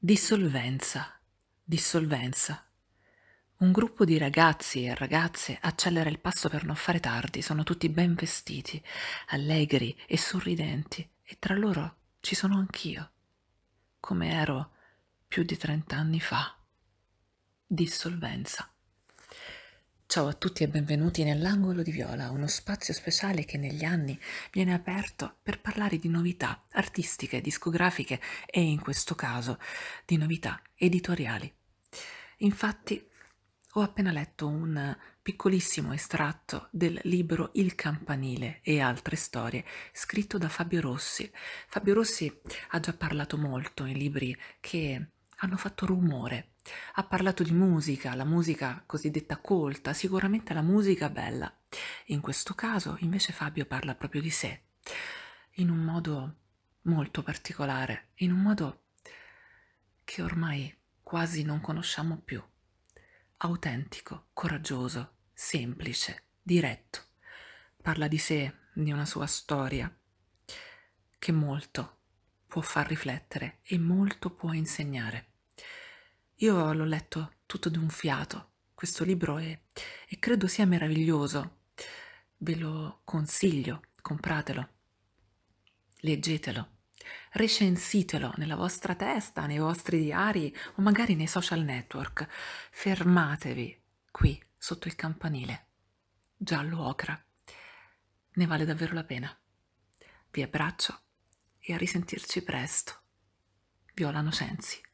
Dissolvenza, dissolvenza. Un gruppo di ragazzi e ragazze accelera il passo per non fare tardi, sono tutti ben vestiti, allegri e sorridenti, e tra loro ci sono anch'io, come ero più di trent'anni fa. Dissolvenza. Ciao a tutti e benvenuti nell'angolo di Viola, uno spazio speciale che negli anni viene aperto per parlare di novità artistiche, discografiche e in questo caso di novità editoriali. Infatti ho appena letto un piccolissimo estratto del libro Il campanile e altre storie, scritto da Fabio Rossi. Fabio Rossi ha già parlato molto in libri che hanno fatto rumore ha parlato di musica, la musica cosiddetta colta, sicuramente la musica bella. In questo caso invece Fabio parla proprio di sé, in un modo molto particolare, in un modo che ormai quasi non conosciamo più. Autentico, coraggioso, semplice, diretto. Parla di sé, di una sua storia, che molto può far riflettere e molto può insegnare. Io l'ho letto tutto d'un fiato questo libro e, e credo sia meraviglioso. Ve lo consiglio, compratelo, leggetelo, recensitelo nella vostra testa, nei vostri diari o magari nei social network. Fermatevi qui sotto il campanile, giallo ocra. Ne vale davvero la pena. Vi abbraccio e a risentirci presto. Viola Nocenzi.